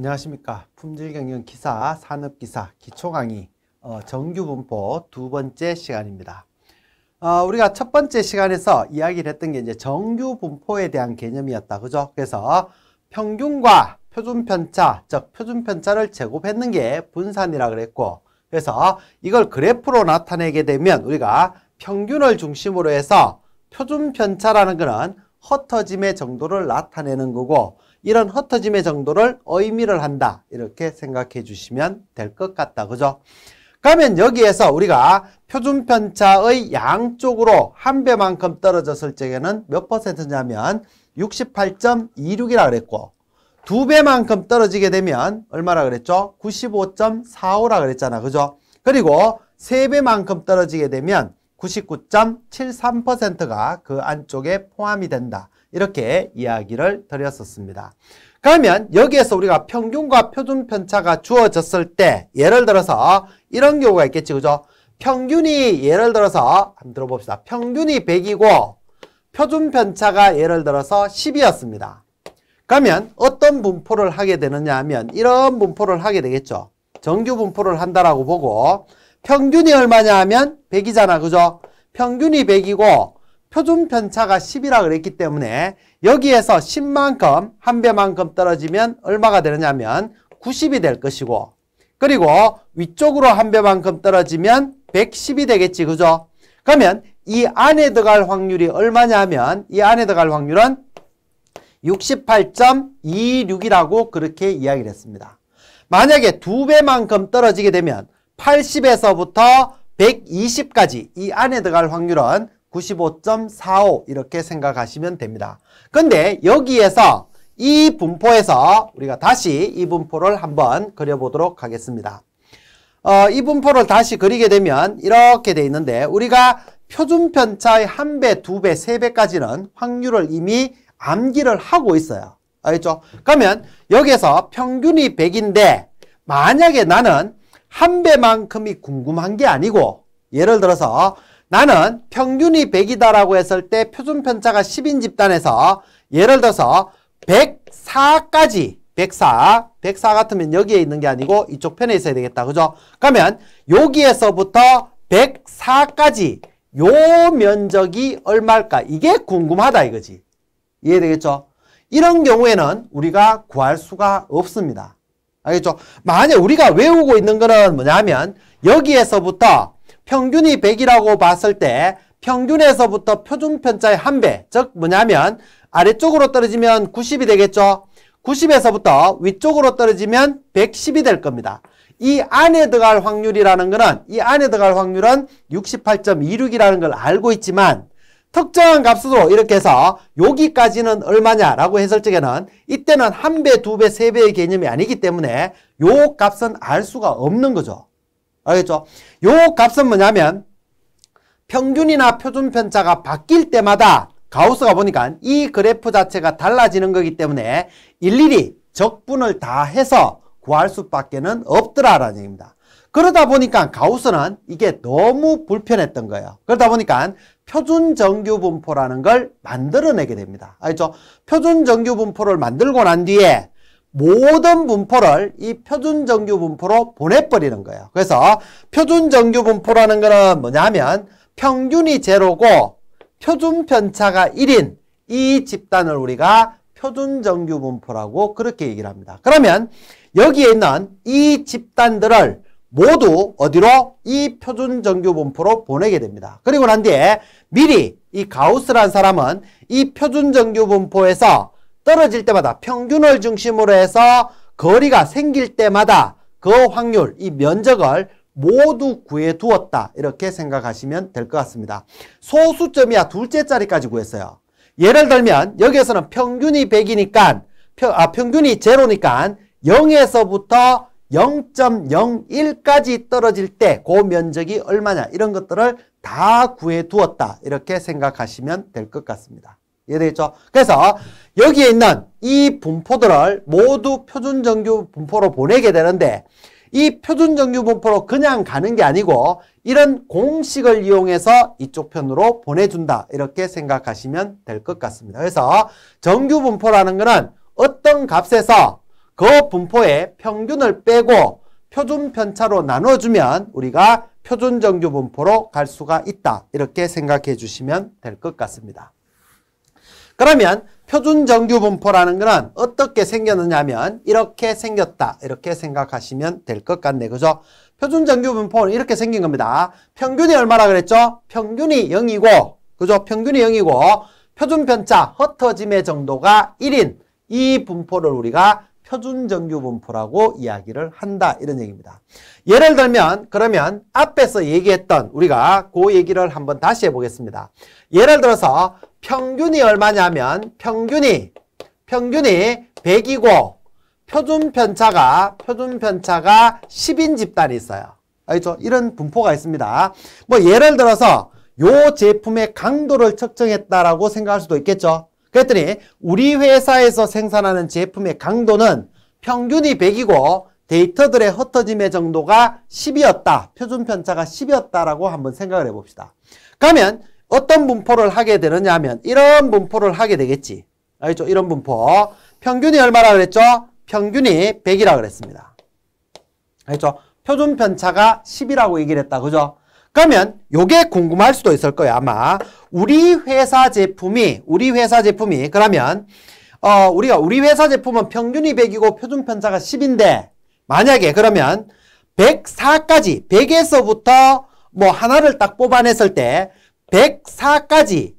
안녕하십니까. 품질경영 기사, 산업기사, 기초강의 어, 정규분포 두 번째 시간입니다. 어, 우리가 첫 번째 시간에서 이야기를 했던 게 이제 정규분포에 대한 개념이었다. 그죠? 그래서 평균과 표준편차, 즉 표준편차를 제곱했는 게 분산이라 그랬고 그래서 이걸 그래프로 나타내게 되면 우리가 평균을 중심으로 해서 표준편차라는 거는 흩어짐의 정도를 나타내는 거고 이런 흩어짐의 정도를 의미를 한다. 이렇게 생각해 주시면 될 것 같다. 그죠? 그러면 여기에서 우리가 표준편차의 양쪽으로 한 배만큼 떨어졌을 적에는 몇 퍼센트냐면 68.26이라 그랬고 두 배만큼 떨어지게 되면 얼마라 그랬죠? 95.45라 그랬잖아. 그죠? 그리고 세 배만큼 떨어지게 되면 99.73%가 그 안쪽에 포함이 된다. 이렇게 이야기를 드렸었습니다. 그러면 여기에서 우리가 평균과 표준 편차가 주어졌을 때 예를 들어서 이런 경우가 있겠지 그죠? 평균이 예를 들어서 한번 들어봅시다. 평균이 100이고 표준 편차가 예를 들어서 10이었습니다. 그러면 어떤 분포를 하게 되느냐 하면 이런 분포를 하게 되겠죠. 정규 분포를 한다라고 보고 평균이 얼마냐 하면 100이잖아. 그죠? 평균이 100이고 표준 편차가 10이라 고 그랬기 때문에 여기에서 10만큼 한 배만큼 떨어지면 얼마가 되느냐면 90이 될 것이고 그리고 위쪽으로 한 배만큼 떨어지면 110이 되겠지 그죠? 그러면 이 안에 들어갈 확률이 얼마냐면 하이 안에 들어갈 확률은 68.26이라고 그렇게 이야기를 했습니다. 만약에 두 배만큼 떨어지게 되면 80에서부터 120까지 이 안에 들어갈 확률은 95.45 이렇게 생각하시면 됩니다. 근데 여기에서 이 분포에서 우리가 다시 이 분포를 한번 그려보도록 하겠습니다. 어, 이 분포를 다시 그리게 되면 이렇게 돼 있는데 우리가 표준 편차의 한 배, 두 배, 세 배까지는 확률을 이미 암기를 하고 있어요. 알겠죠? 그러면 여기에서 평균이 100인데 만약에 나는 한 배만큼이 궁금한 게 아니고 예를 들어서 나는 평균이 100이다라고 했을 때 표준 편차가 10인 집단에서 예를 들어서 104까지 104, 104 같으면 여기에 있는 게 아니고 이쪽 편에 있어야 되겠다. 그죠? 그러면 여기에서부터 104까지 요 면적이 얼마일까? 이게 궁금하다 이거지. 이해되겠죠? 이런 경우에는 우리가 구할 수가 없습니다. 알겠죠? 만약 우리가 외우고 있는 거는 뭐냐면 여기에서부터 평균이 100이라고 봤을 때 평균에서부터 표준편차의 한 배, 즉 뭐냐면 아래쪽으로 떨어지면 90이 되겠죠. 90에서부터 위쪽으로 떨어지면 110이 될 겁니다. 이 안에 들어갈 확률이라는 거는 이 안에 들어갈 확률은 68.26이라는 걸 알고 있지만 특정한 값으로 이렇게 해서 여기까지는 얼마냐라고 했을 적에는 이때는 한 배, 두 배, 세 배의 개념이 아니기 때문에 요 값은 알 수가 없는 거죠. 알겠죠? 요 값은 뭐냐면 평균이나 표준 편차가 바뀔 때마다 가우스가 보니까 이 그래프 자체가 달라지는 거기 때문에 일일이 적분을 다 해서 구할 수밖에는 없더라라는 얘기입니다. 그러다 보니까 가우스는 이게 너무 불편했던 거예요. 그러다 보니까 표준 정규 분포라는 걸 만들어내게 됩니다. 알죠? 표준 정규 분포를 만들고 난 뒤에 모든 분포를 이 표준 정규 분포로 보내버리는 거예요. 그래서 표준 정규 분포라는 거는 뭐냐면 평균이 제로고 표준 편차가 1인 이 집단을 우리가 표준 정규 분포라고 그렇게 얘기를 합니다. 그러면 여기에 있는 이 집단들을 모두 어디로? 이 표준 정규 분포로 보내게 됩니다. 그리고 난 뒤에 미리 이 가우스란 사람은 이 표준 정규 분포에서 떨어질 때마다 평균을 중심으로 해서 거리가 생길 때마다 그 확률, 이 면적을 모두 구해두었다 이렇게 생각하시면 될 것 같습니다. 소수점이야 둘째 자리까지 구했어요. 예를 들면 여기에서는 평균이 100이니까 평, 아, 평균이 제로니까 0에서부터 0.01까지 떨어질 때 그 면적이 얼마냐 이런 것들을 다 구해두었다 이렇게 생각하시면 될 것 같습니다. 이해되겠죠? 그래서 여기에 있는 이 분포들을 모두 표준정규 분포로 보내게 되는데 이 표준정규 분포로 그냥 가는 게 아니고 이런 공식을 이용해서 이쪽 편으로 보내준다 이렇게 생각하시면 될 것 같습니다. 그래서 정규 분포라는 거는 어떤 값에서 그 분포의 평균을 빼고 표준 편차로 나눠주면 우리가 표준 정규 분포로 갈 수가 있다 이렇게 생각해 주시면 될 것 같습니다. 그러면 표준 정규 분포라는 것은 어떻게 생겼느냐면 이렇게 생겼다 이렇게 생각하시면 될 것 같네 그죠? 표준 정규 분포는 이렇게 생긴 겁니다 평균이 얼마라 그랬죠? 평균이 0이고 그죠? 평균이 0이고 표준 편차 흩어짐의 정도가 1인 이 분포를 우리가 표준 정규 분포라고 이야기를 한다 이런 얘기입니다. 예를 들면 그러면 앞에서 얘기했던 우리가 그 얘기를 한번 다시 해보겠습니다. 예를 들어서 평균이 얼마냐면 평균이 평균이 100이고 표준 편차가 표준 편차가 10인 집단이 있어요. 알죠? 이런 분포가 있습니다. 뭐 예를 들어서 요 제품의 강도를 측정했다라고 생각할 수도 있겠죠. 그랬더니 우리 회사에서 생산하는 제품의 강도는 평균이 100이고 데이터들의 흩어짐의 정도가 10이었다. 표준 편차가 10이었다라고 한번 생각을 해봅시다. 그러면 어떤 분포를 하게 되느냐 하면 이런 분포를 하게 되겠지. 알겠죠? 이런 분포. 평균이 얼마라 그랬죠? 평균이 100이라 그랬습니다. 알겠죠? 표준 편차가 10이라고 얘기를 했다. 그죠? 그러면 요게 궁금할 수도 있을 거예요 아마 우리 회사 제품이 우리 회사 제품이 그러면 어 우리가 우리 회사 제품은 평균이 100이고 표준 편차가 10인데 만약에 그러면 104까지 100에서부터 뭐 하나를 딱 뽑아냈을 때 104까지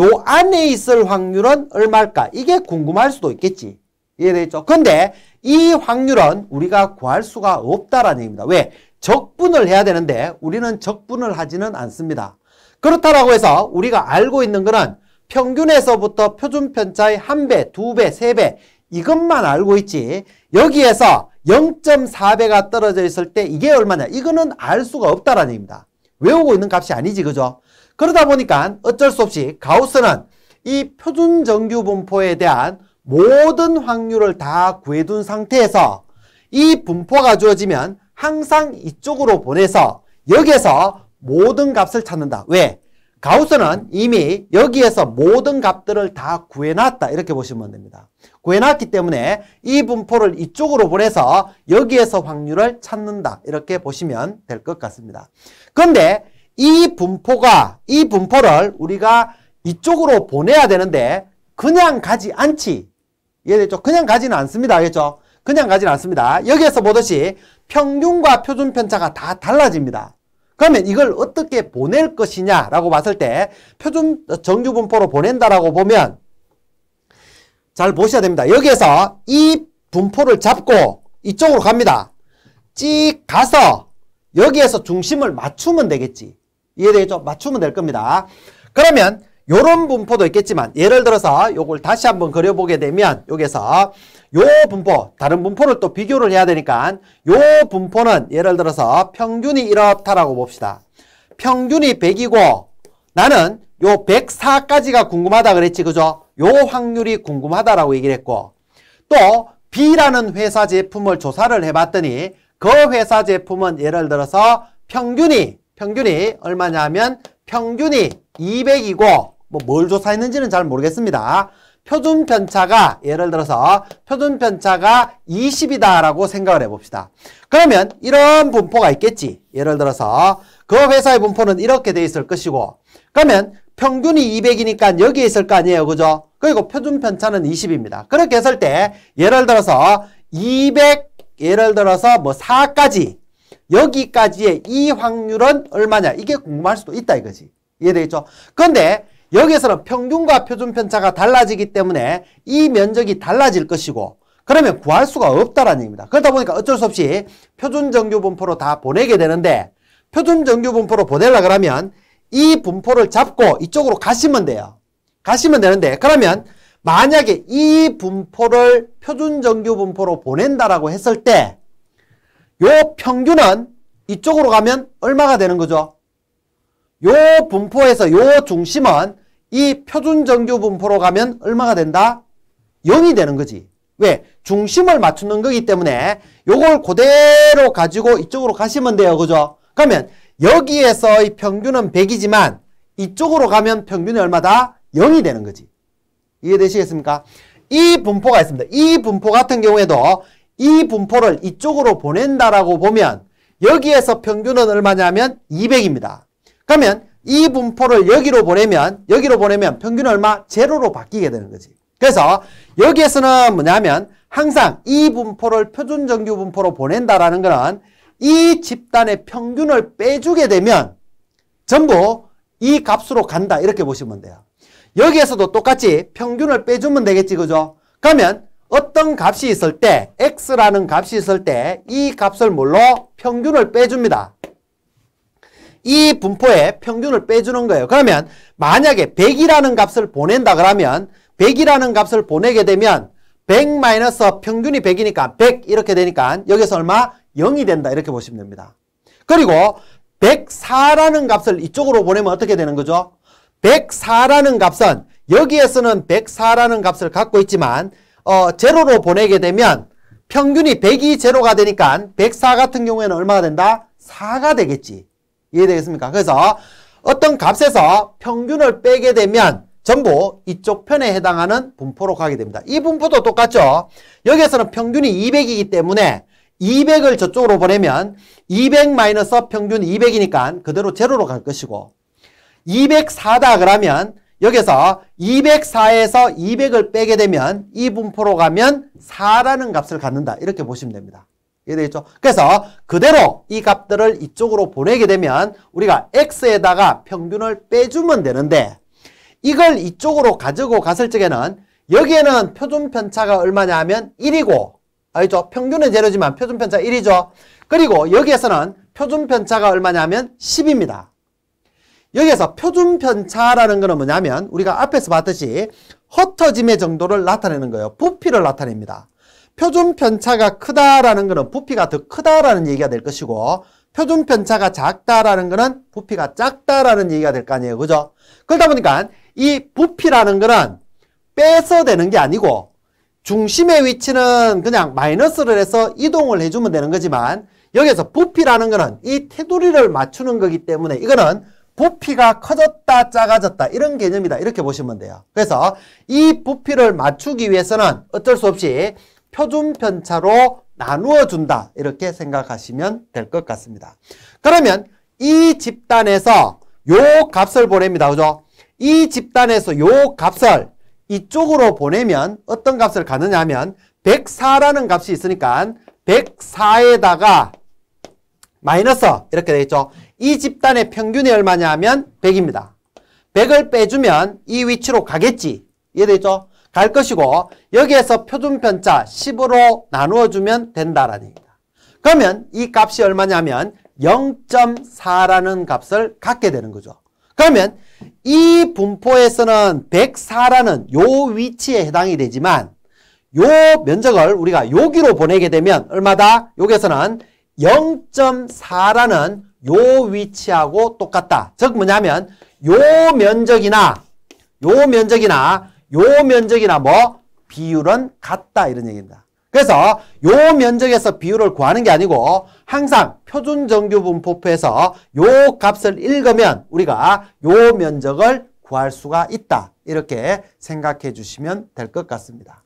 요 안에 있을 확률은 얼마일까 이게 궁금할 수도 있겠지 이해되죠 근데 이 확률은 우리가 구할 수가 없다라는 얘기입니다 왜? 적분을 해야 되는데 우리는 적분을 하지는 않습니다. 그렇다고 해서 우리가 알고 있는 거는 평균에서부터 표준 편차의 한배두배세 배 이것만 알고 있지 여기에서 0.4배가 떨어져 있을 때 이게 얼마냐 이거는 알 수가 없다라는 얘기입니다. 외우고 있는 값이 아니지 그죠? 그러다 보니까 어쩔 수 없이 가우스는 이 표준 정규 분포에 대한 모든 확률을 다 구해둔 상태에서 이 분포가 주어지면 항상 이쪽으로 보내서 여기에서 모든 값을 찾는다. 왜? 가우스는 이미 여기에서 모든 값들을 다 구해놨다. 이렇게 보시면 됩니다. 구해놨기 때문에 이 분포를 이쪽으로 보내서 여기에서 확률을 찾는다. 이렇게 보시면 될 것 같습니다. 그런데이 분포가, 이 분포를 우리가 이쪽으로 보내야 되는데 그냥 가지 않지. 이해됐죠? 그냥 가지는 않습니다. 알겠죠? 그냥 가지는 않습니다. 여기에서 보듯이 평균과 표준 편차가 다 달라집니다. 그러면 이걸 어떻게 보낼 것이냐라고 봤을 때 표준 어, 정규분포로 보낸다라고 보면 잘 보셔야 됩니다. 여기에서 이 분포를 잡고 이쪽으로 갑니다. 찍 가서 여기에서 중심을 맞추면 되겠지. 이해되겠죠? 맞추면 될 겁니다. 그러면 요런 분포도 있겠지만 예를 들어서 요걸 다시 한번 그려보게 되면 여기서 요 분포, 다른 분포를 또 비교를 해야 되니까 요 분포는 예를 들어서 평균이 이렇다라고 봅시다. 평균이 100이고 나는 요 104까지가 궁금하다 그랬지 그죠? 요 확률이 궁금하다라고 얘기를 했고 또 B라는 회사 제품을 조사를 해봤더니 그 회사 제품은 예를 들어서 평균이 평균이 얼마냐면 하 평균이 200이고 뭐 뭘 조사했는지는 잘 모르겠습니다. 표준 편차가 예를 들어서 표준 편차가 20이다라고 생각을 해봅시다. 그러면 이런 분포가 있겠지. 예를 들어서 그 회사의 분포는 이렇게 돼 있을 것이고 그러면 평균이 200이니까 여기에 있을 거 아니에요. 그죠? 그리고 표준 편차는 20입니다. 그렇게 했을 때 예를 들어서 200 예를 들어서 뭐 4까지 여기까지의 이 확률은 얼마냐 이게 궁금할 수도 있다 이거지 이해되겠죠? 그런데 여기에서는 평균과 표준 편차가 달라지기 때문에 이 면적이 달라질 것이고 그러면 구할 수가 없다라는 얘기입니다. 그러다 보니까 어쩔 수 없이 표준 정규 분포로 다 보내게 되는데 표준 정규 분포로 보내려 그러면 이 분포를 잡고 이쪽으로 가시면 돼요. 가시면 되는데 그러면 만약에 이 분포를 표준 정규 분포로 보낸다라고 했을 때요 평균은 이쪽으로 가면 얼마가 되는 거죠? 요 분포에서 요 중심은 이 표준 정규 분포로 가면 얼마가 된다? 0이 되는 거지. 왜? 중심을 맞추는 거기 때문에 요걸 그대로 가지고 이쪽으로 가시면 돼요. 그죠? 그러면 여기에서의 평균은 100이지만 이쪽으로 가면 평균이 얼마다? 0이 되는 거지. 이해되시겠습니까? 이 분포가 있습니다. 이 분포 같은 경우에도 이 분포를 이쪽으로 보낸다라고 보면 여기에서 평균은 얼마냐면 200입니다. 그러면 이 분포를 여기로 보내면 여기로 보내면 평균 얼마? 제로로 바뀌게 되는 거지. 그래서 여기에서는 뭐냐면 항상 이 분포를 표준 정규 분포로 보낸다라는 거는 이 집단의 평균을 빼주게 되면 전부 이 값으로 간다 이렇게 보시면 돼요. 여기에서도 똑같이 평균을 빼주면 되겠지 그죠? 그러면 어떤 값이 있을 때 x라는 값이 있을 때 이 값을 뭘로 평균을 빼줍니다. 이 분포의 평균을 빼주는 거예요. 그러면 만약에 100이라는 값을 보낸다 그러면 100이라는 값을 보내게 되면 100 마이너스 평균이 100이니까 100 이렇게 되니까 여기서 얼마? 0이 된다 이렇게 보시면 됩니다. 그리고 104라는 값을 이쪽으로 보내면 어떻게 되는 거죠? 104라는 값은 여기에서는 104라는 값을 갖고 있지만 어, 제로로 보내게 되면 평균이 100이 제로가 되니까 104 같은 경우에는 얼마가 된다? 4가 되겠지. 이해되겠습니까? 그래서 어떤 값에서 평균을 빼게 되면 전부 이쪽 편에 해당하는 분포로 가게 됩니다. 이 분포도 똑같죠. 여기에서는 평균이 200이기 때문에 200을 저쪽으로 보내면 200 마이너스 평균 200이니까 그대로 제로로 갈 것이고 204다 그러면 여기서 204에서 200을 빼게 되면 이 분포로 가면 4라는 값을 갖는다. 이렇게 보시면 됩니다. 이해되겠죠? 그래서 그대로 이 값들을 이쪽으로 보내게 되면 우리가 x에다가 평균을 빼주면 되는데 이걸 이쪽으로 가지고 갔을 적에는 여기에는 표준 편차가 얼마냐 하면 1이고 알죠? 평균은 제로지만 표준 편차 1이죠. 그리고 여기에서는 표준 편차가 얼마냐면 하 10입니다. 여기에서 표준 편차라는 거는 뭐냐면 우리가 앞에서 봤듯이 흩어짐의 정도를 나타내는 거예요. 부피를 나타냅니다. 표준 편차가 크다라는 것은 부피가 더 크다라는 얘기가 될 것이고 표준 편차가 작다라는 것은 부피가 작다라는 얘기가 될 거 아니에요. 그죠? 그러다 보니까 이 부피라는 것은 빼서 되는 게 아니고 중심의 위치는 그냥 마이너스를 해서 이동을 해주면 되는 거지만 여기서 부피라는 것은 이 테두리를 맞추는 거기 때문에 이거는 부피가 커졌다 작아졌다 이런 개념이다 이렇게 보시면 돼요 그래서 이 부피를 맞추기 위해서는 어쩔 수 없이 표준 편차로 나누어 준다. 이렇게 생각하시면 될 것 같습니다. 그러면 이 집단에서 요 값을 보냅니다. 그죠? 이 집단에서 요 값을 이쪽으로 보내면 어떤 값을 가느냐 하면 104라는 값이 있으니까 104에다가 마이너스 이렇게 되겠죠. 이 집단의 평균이 얼마냐 하면 100입니다. 100을 빼주면 이 위치로 가겠지. 이해되죠? 갈 것이고 여기에서 표준편차 10으로 나누어주면 된다라는 얘기다. 그러면 이 값이 얼마냐면 0.4라는 값을 갖게 되는 거죠. 그러면 이 분포에서는 104라는 요 위치에 해당이 되지만 요 면적을 우리가 여기로 보내게 되면 얼마다? 여기에서는 0.4라는 요 위치하고 똑같다. 즉 뭐냐면 요 면적이나 요 면적이나 요 면적이나 뭐 비율은 같다 이런 얘기입니다. 그래서 요 면적에서 비율을 구하는 게 아니고 항상 표준 정규 분포표에서 요 값을 읽으면 우리가 요 면적을 구할 수가 있다. 이렇게 생각해 주시면 될 것 같습니다.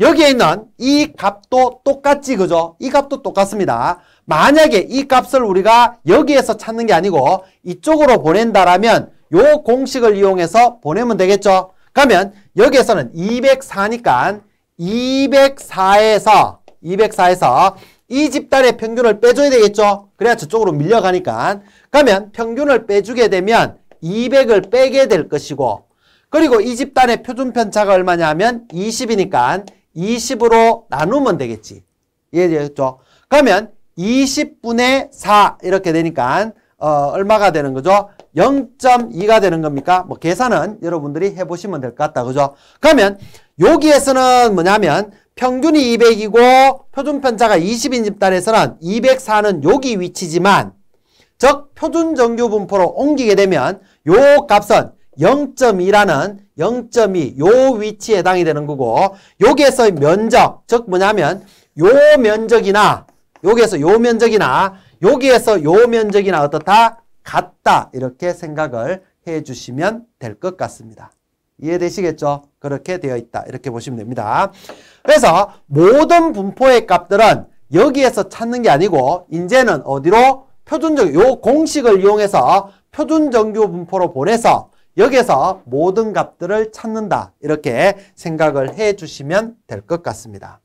여기에 있는 이 값도 똑같지 그죠? 이 값도 똑같습니다. 만약에 이 값을 우리가 여기에서 찾는 게 아니고 이쪽으로 보낸다라면 요 공식을 이용해서 보내면 되겠죠? 그러면 여기에서는 204니까 204에서 204에서 이 집단의 평균을 빼줘야 되겠죠? 그래야 저쪽으로 밀려가니까. 그러면 평균을 빼주게 되면 200을 빼게 될 것이고 그리고 이 집단의 표준 편차가 얼마냐면 하 20이니까 20으로 나누면 되겠지. 이해되겠죠? 그러면 20분의 4 이렇게 되니까 어, 얼마가 되는 거죠? 0.2가 되는 겁니까? 뭐 계산은 여러분들이 해보시면 될 것 같다. 그죠? 그러면 여기에서는 뭐냐면 평균이 200이고 표준 편차가 20인 집단에서는 204는 여기 위치지만 즉 표준 정규 분포로 옮기게 되면 요 값은 0.2라는 0.2요 위치에 해당이 되는 거고 여기에서 면적 즉 뭐냐면 요 면적이나 여기에서 요 면적이나 여기에서 요 면적이나 어떻다? 같다 이렇게 생각을 해주시면 될 것 같습니다. 이해되시겠죠? 그렇게 되어 있다 이렇게 보시면 됩니다. 그래서 모든 분포의 값들은 여기에서 찾는 게 아니고 이제는 어디로 표준적 요 공식을 이용해서 표준 정규 분포로 보내서 여기에서 모든 값들을 찾는다 이렇게 생각을 해주시면 될 것 같습니다.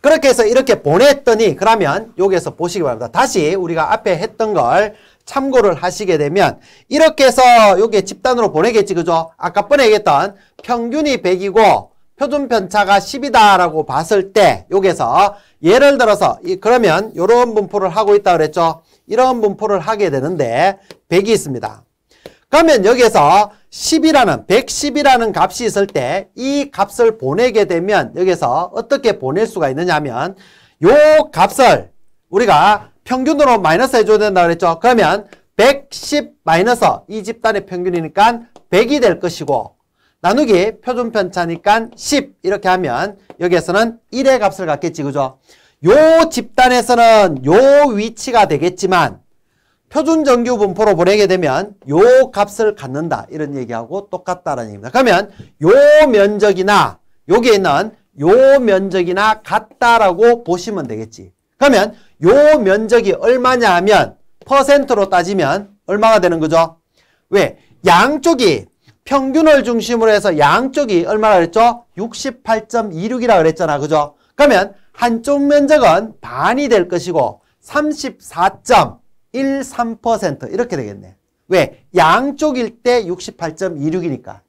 그렇게 해서 이렇게 보냈더니 그러면 여기에서 보시기 바랍니다. 다시 우리가 앞에 했던 걸 참고를 하시게 되면 이렇게 해서 요게 집단으로 보내겠지 그죠? 아까 보내겠던 평균이 100이고 표준 편차가 10이다라고 봤을 때 여기서 예를 들어서 이 그러면 이런 분포를 하고 있다 그랬죠. 이런 분포를 하게 되는데 100이 있습니다. 그러면 여기서 에 10이라는 110이라는 값이 있을 때 이 값을 보내게 되면 여기서 어떻게 보낼 수가 있느냐면 하요 값을 우리가 평균으로 마이너스 해줘야 된다 그랬죠. 그러면 110 마이너스 이 집단의 평균이니까 100이 될 것이고 나누기 표준 편차니까 10 이렇게 하면 여기에서는 1의 값을 갖겠지 그죠? 요 집단에서는 요 위치가 되겠지만 표준 정규 분포로 보내게 되면 요 값을 갖는다 이런 얘기하고 똑같다는 얘기입니다. 그러면 요 면적이나 여기에 있는 요 면적이나 같다라고 보시면 되겠지. 그러면 요 면적이 얼마냐 하면 퍼센트로 따지면 얼마가 되는 거죠? 왜? 양쪽이 평균을 중심으로 해서 양쪽이 얼마라 그랬죠? 68.26이라 그랬잖아. 그죠? 그러면 한쪽 면적은 반이 될 것이고 34.13% 이렇게 되겠네. 왜? 양쪽일 때 68.26이니까.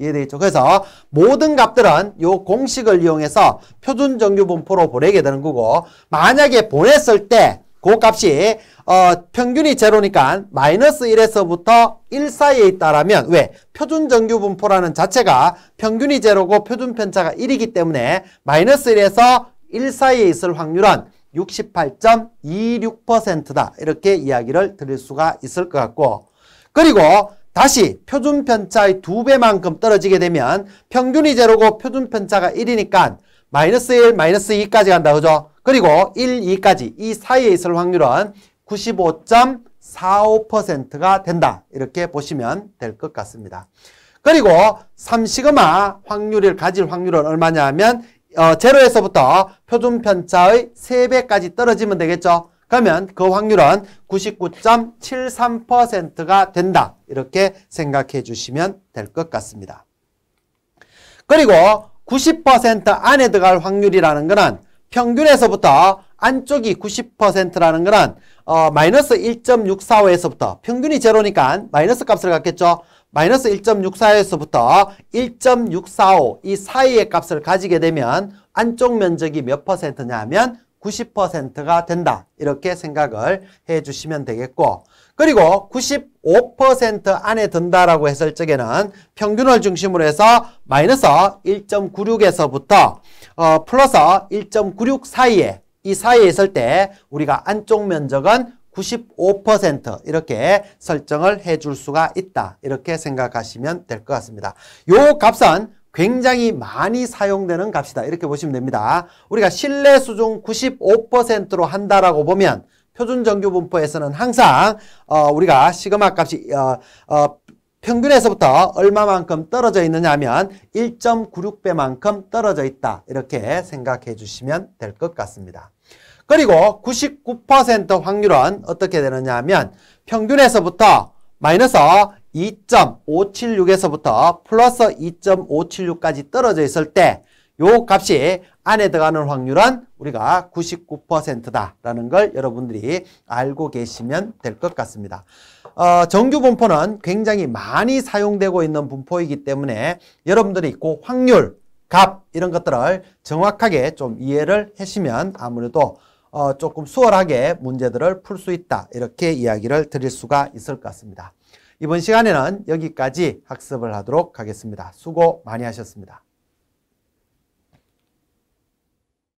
이해되겠죠? 그래서 모든 값들은 이 공식을 이용해서 표준 정규 분포로 보내게 되는 거고 만약에 보냈을 때 그 값이 어, 평균이 제로니까 마이너스 1에서부터 1 사이에 있다라면 왜? 표준 정규 분포라는 자체가 평균이 제로고 표준 편차가 1이기 때문에 마이너스 1에서 1 사이에 있을 확률은 68.26%다 이렇게 이야기를 드릴 수가 있을 것 같고 그리고 다시 표준 편차의 두배만큼 떨어지게 되면 평균이 제로고 표준 편차가 1이니까 마이너스 1, 마이너스 2까지 간다. 그죠? 그리고 1, 2까지 이 사이에 있을 확률은 95.45%가 된다. 이렇게 보시면 될 것 같습니다. 그리고 3시그마 확률을 가질 확률은 얼마냐 하면 어, 제로에서부터 표준 편차의 세배까지 떨어지면 되겠죠. 그러면 그 확률은 99.73%가 된다. 이렇게 생각해 주시면 될 것 같습니다. 그리고 90% 안에 들어갈 확률이라는 거는 평균에서부터 안쪽이 90%라는 거는 어, 마이너스 1.645에서부터 평균이 제로니까 마이너스 값을 갖겠죠. 마이너스 1.64에서부터 1.645 이 사이의 값을 가지게 되면 안쪽 면적이 몇 퍼센트냐 하면 90%가 된다. 이렇게 생각을 해 주시면 되겠고 그리고 95% 안에 든다라고 했을 적에는 평균을 중심으로 해서 마이너스 1.96에서부터 어, 플러스 1.96 사이에 이 사이에 있을 때 우리가 안쪽 면적은 95% 이렇게 설정을 해 줄 수가 있다. 이렇게 생각하시면 될 것 같습니다. 요 값은 굉장히 많이 사용되는 값이다. 이렇게 보시면 됩니다. 우리가 실내 수중 95%로 한다라고 보면 표준 정규 분포에서는 항상 어, 우리가 시그마 값이 어, 어, 평균에서부터 얼마만큼 떨어져 있느냐 하면 1.96배만큼 떨어져 있다. 이렇게 생각해 주시면 될 것 같습니다. 그리고 99% 확률은 어떻게 되느냐 하면 평균에서부터 마이너스 2.576에서부터 플러스 2.576까지 떨어져 있을 때 요 값이 안에 들어가는 확률은 우리가 99%다라는 걸 여러분들이 알고 계시면 될 것 같습니다. 어, 정규 분포는 굉장히 많이 사용되고 있는 분포이기 때문에 여러분들이 그 확률, 값 이런 것들을 정확하게 좀 이해를 하시면 아무래도 어, 조금 수월하게 문제들을 풀 수 있다 이렇게 이야기를 드릴 수가 있을 것 같습니다. 이번 시간에는 여기까지 학습을 하도록 하겠습니다. 수고 많이 하셨습니다.